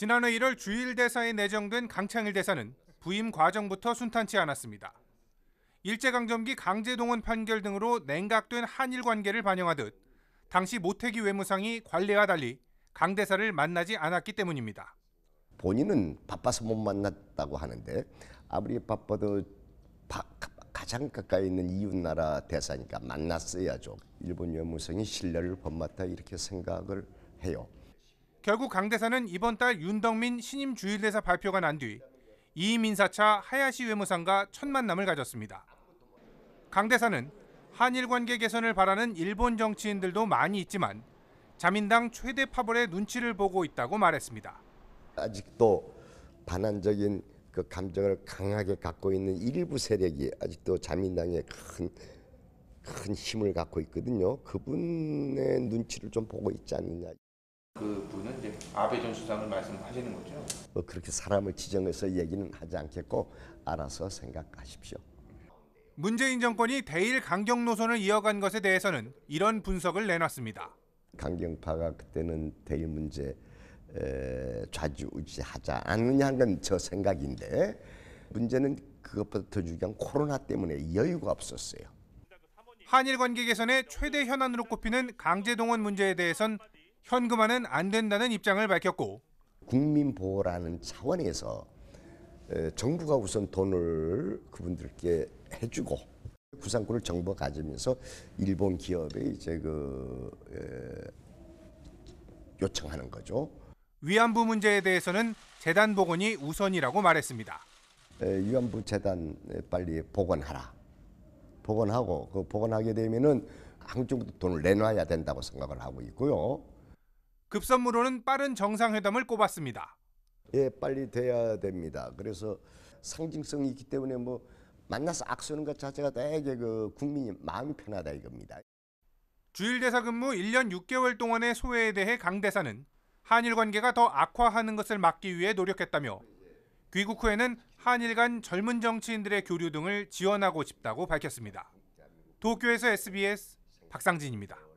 지난해 1월 주일 대사에 내정된 강창일 대사는 부임 과정부터 순탄치 않았습니다. 일제강점기 강제동원 판결 등으로 냉각된 한일 관계를 반영하듯 당시 모태기 외무상이 관례와 달리 강 대사를 만나지 않았기 때문입니다. 본인은 바빠서 못 만났다고 하는데 아무리 바빠도 바, 가장 가까이 있는 이웃 나라 대사니까 만났어야죠. 일본 외무성이 신뢰를 범맞다 이렇게 생각을 해요. 결국 강 대사는 이번 달 윤덕민 신임 주일대사 발표가 난 뒤이민사차 하야시 외무상과 첫 만남을 가졌습니다. 강 대사는 한일 관계 개선을 바라는 일본 정치인들도 많이 있지만 자민당 최대 파벌의 눈치를 보고 있다고 말했습니다. 아직도 반한적인 그 감정을 강하게 갖고 있는 일부 세력이 아직도 자민당에 큰, 큰 힘을 갖고 있거든요. 그분의 눈치를 좀 보고 있지 않느냐. 그 분은 이제 아베 전 수상을 말씀하시는 거죠. 뭐 그렇게 사람을 지정해서 얘기는 하지 않겠고 알아서 생각하십시오. 문재인 정권이 대일 강경 노선을 이어간 것에 대해서는 이런 분석을 내놨습니다. 강경파가 그때는 대일 문제 좌지우지하지 않느냐 한건저 생각인데 문제는 그것보다 더 중요한 코로나 때문에 여유가 없었어요. 한일 관계 개선의 최대 현안으로 꼽히는 강제동원 문제에 대해선 현금화는 안 된다는 입장을 밝혔고 국민 보호라는 차원에서 정부가 우선 돈을 그분들께 해주고 구상권을 정부가 가지면서 일본 기업에 이제 그 요청하는 거죠. 위안부 문제에 대해서는 재단 복원이 우선이라고 말했습니다. 위안부 재단 빨리 복원하라. 복원하고 그 복원하게 되면은 한국 정부도 돈을 내놔야 된다고 생각을 하고 있고요. 급선무로는 빠른 정상회담을 꼽았습니다. 예, 빨리 돼야 됩니다. 그래서 상징성이 있기 때문에 뭐 만나서 악수하는 것 자체가 되게 그 국민이 마음이 편하다 이겁니다. 주일 대사 근무 1년 6개월 동안의 소외에 대해 강 대사는 한일 관계가 더 악화하는 것을 막기 위해 노력했다며 귀국 후에는 한일 간 젊은 정치인들의 교류 등을 지원하고 싶다고 밝혔습니다. 도쿄에서 SBS 박상진입니다.